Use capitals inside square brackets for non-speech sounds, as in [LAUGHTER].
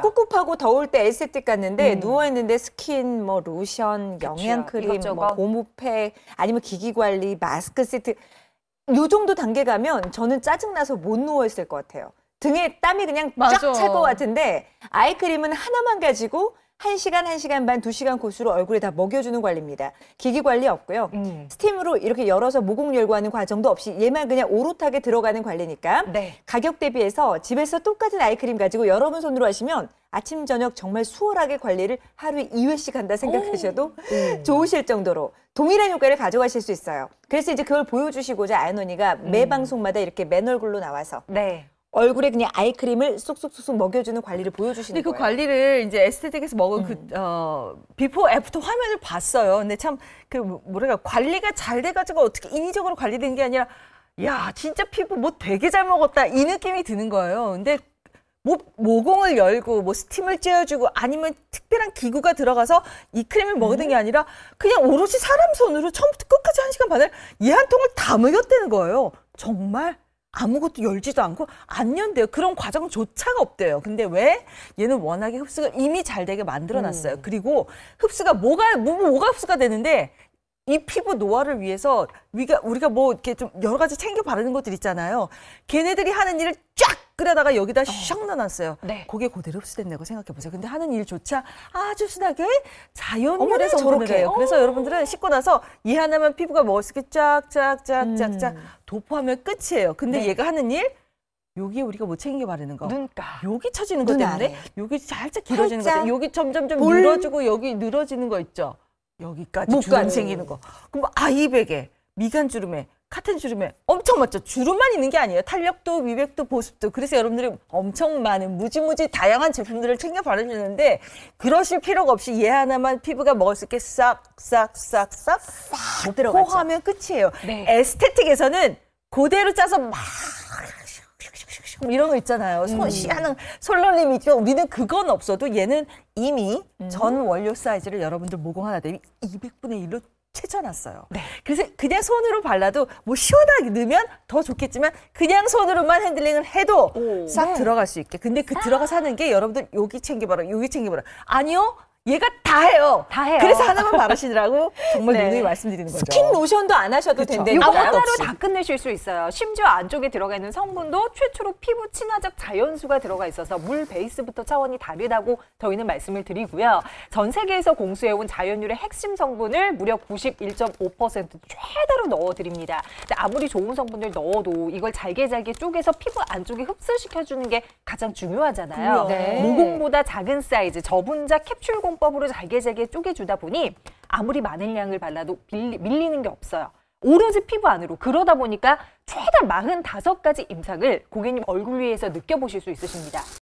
꿉꿉하고 더울 때 LCT 갔는데 음. 누워 있는데 스킨 뭐 로션, 영양 크림, 뭐 고무팩 아니면 기기 관리, 마스크 세트 요 정도 단계 가면 저는 짜증 나서 못 누워 있을 것 같아요. 등에 땀이 그냥 쫙 찰 것 같은데 아이크림은 하나만 가지고 1시간, 1시간 반, 2시간 코스로 얼굴에 다 먹여주는 관리입니다. 기기 관리 없고요. 음. 스팀으로 이렇게 열어서 모공 열고하는 과정도 없이 얘만 그냥 오롯하게 들어가는 관리니까 네. 가격 대비해서 집에서 똑같은 아이크림 가지고 여러분 손으로 하시면 아침 저녁 정말 수월하게 관리를 하루에 2회씩 한다 생각하셔도 오. 네. 좋으실 정도로 동일한 효과를 가져가실 수 있어요. 그래서 이제 그걸 보여주시고자 아연언니가 매 음. 방송마다 이렇게 맨얼굴로 나와서 네. 얼굴에 그냥 아이크림을 쏙쏙쏙 쏙 먹여주는 관리를 보여주시는 근데 그 거예요. 그 관리를 이제 에스테틱에서 먹은 그, 음. 어, 비포 애프터 화면을 봤어요. 근데 참, 그, 뭐, 뭐랄까, 관리가 잘 돼가지고 어떻게 인위적으로 관리된 게 아니라, 야, 진짜 피부 뭐 되게 잘 먹었다. 이 느낌이 드는 거예요. 근데 뭐 모공을 열고 뭐 스팀을 쬐어주고 아니면 특별한 기구가 들어가서 이 크림을 음. 먹는 게 아니라 그냥 오롯이 사람 손으로 처음부터 끝까지 한 시간 반을 이 한 통을 다 먹였다는 거예요. 정말 아무것도 열지도 않고 안 연대요. 그런 과정조차가 없대요. 근데 왜? 얘는 워낙에 흡수가 이미 잘 되게 만들어 놨어요. 음. 그리고 흡수가 뭐가, 뭐, 뭐가 흡수가 되는데 이 피부 노화를 위해서 우리가 우리가 뭐 이렇게 좀 여러 가지 챙겨 바르는 것들 있잖아요. 걔네들이 하는 일을 쫙 끓여다가 여기다 어. 샥 넣어놨어요. 네. 그게 그대로 흡수된다고 생각해보세요. 근데 하는 일조차 아주 순하게 자연물에 성분을 해요. 어. 그래서 여러분들은 씻고 나서 이 하나만 피부가 멋있게 쫙쫙쫙쫙쫙 음. 도포하면 끝이에요. 근데 네. 얘가 하는 일 여기에 우리가 못 뭐 챙겨 바르는 거. 눈가. 여기 처지는 것 때문에 여기 살짝 길어지는 거. 여기 점점 좀 늘어지고 여기 늘어지는 거 있죠. 여기까지 목 주름 생기는 거. 그럼 뭐 아이 베개, 미간 주름에, 카튼 주름에 엄청 맞죠. 주름만 있는 게 아니에요. 탄력도, 미백도, 보습도. 그래서 여러분들이 엄청 많은 무지무지 다양한 제품들을 챙겨 바르시는데 그러실 필요가 없이 얘 하나만 피부가 먹을 었수게 싹싹싹싹 싹 들어가죠. 코하면 끝이에요. 네. 에스테틱에서는 그대로 짜서 막슝 뭐 이런 거 있잖아요. 손 시하는 음. 솔로님이 있죠. 우리는 그건 없어도 얘는 이미 음. 전 원료 사이즈를 여러분들 모공 하나 대비 200분의 1로 채쳐놨어요. 네. 그래서 그냥 손으로 발라도 뭐 시원하게 넣으면 더 좋겠지만 그냥 손으로만 핸들링을 해도 오. 싹 네. 들어갈 수 있게. 근데 그들어가사는게 여러분들 여기 챙겨봐라, 여기 챙겨봐라. 아니요, 얘가 다 해요. 다 해요. 그래서 하나만 바르시더라고 정말 [LAUGHS] 네. 누누이 말씀드리는 거죠. 스킨 로션도 안 하셔도 된대요. 이거 하나로 다 끝내실 수 있어요. 심지어 안쪽에 들어가 있는 성분도 최초로 피부 친화적 자연수가 들어가 있어서 물 베이스부터 차원이 다르다고 저희는 말씀을 드리고요. 전 세계에서 공수해온 자연유의 핵심 성분을 무려 91.5% 최대로 넣어드립니다. 아무리 좋은 성분을 넣어도 이걸 잘게 잘게 쪼개서 피부 안쪽에 흡수시켜주는 게 가장 중요하잖아요. 네. 모공보다 작은 사이즈, 저분자 캡슐 공 공통법으로 잘게 잘게 쪼개주다 보니 아무리 많은 양을 발라도 밀리, 밀리는 게 없어요. 오로지 피부 안으로 그러다 보니까 최대 45가지 임상을 고객님 얼굴 위에서 느껴보실 수 있으십니다.